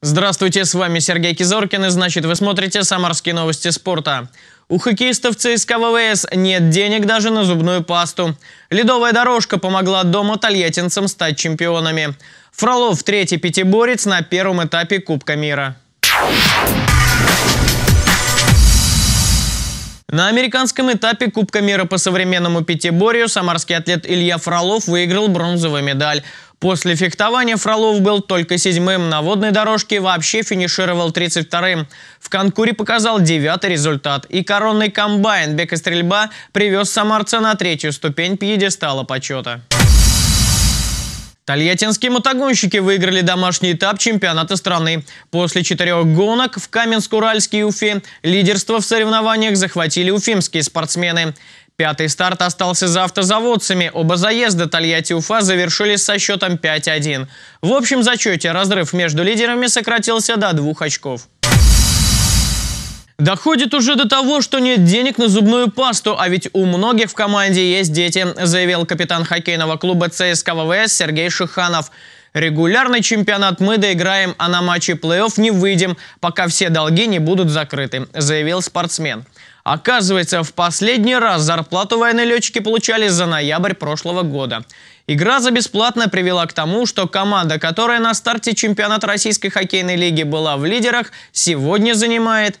Здравствуйте, с вами Сергей Кизоркин, и значит вы смотрите «Самарские новости спорта». У хоккеистов ЦСКА ВВС нет денег даже на зубную пасту. Ледовая дорожка помогла дома тольяттинцам стать чемпионами. Фролов – третий пятиборец на первом этапе Кубка мира. На американском этапе Кубка мира по современному пятиборью самарский атлет Илья Фролов выиграл бронзовую медаль – После фехтования Фролов был только седьмым. На водной дорожке вообще финишировал 32-м. В Конкуре показал девятый результат. И коронный комбайн Бека Стрельба привез самарца на третью ступень пьедестала почета. Тольяттинские мотогонщики выиграли домашний этап чемпионата страны. После четырех гонок в Каменск-Уральске и Уфе лидерство в соревнованиях захватили уфимские спортсмены. Пятый старт остался за автозаводцами. Оба заезда Тольятти-Уфа завершились со счетом 5-1. В общем зачете разрыв между лидерами сократился до двух очков. Доходит уже до того, что нет денег на зубную пасту, а ведь у многих в команде есть дети, заявил капитан хоккейного клуба ЦСКА ВВС Сергей Шиханов. Регулярный чемпионат мы доиграем, а на матче плей-офф не выйдем, пока все долги не будут закрыты, заявил спортсмен. Оказывается, в последний раз зарплату военные летчики получали за ноябрь прошлого года. Игра за бесплатно привела к тому, что команда, которая на старте чемпионата Российской хоккейной лиги была в лидерах, сегодня занимает